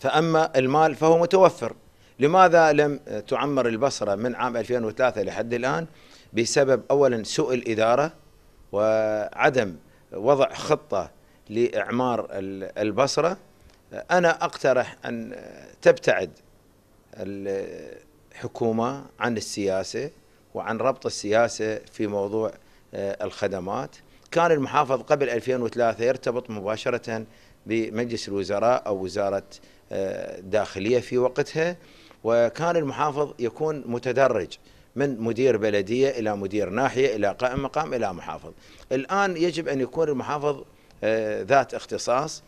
فأما المال فهو متوفر لماذا لم تعمر البصرة من عام 2003 لحد الآن بسبب أولا سوء الإدارة وعدم وضع خطة لإعمار البصرة أنا أقترح أن تبتعد الحكومة عن السياسة وعن ربط السياسة في موضوع آه، الخدمات كان المحافظ قبل 2003 يرتبط مباشرة بمجلس الوزراء أو وزارة آه، داخلية في وقتها وكان المحافظ يكون متدرج من مدير بلدية إلى مدير ناحية إلى قائم مقام إلى محافظ الآن يجب أن يكون المحافظ آه، ذات اختصاص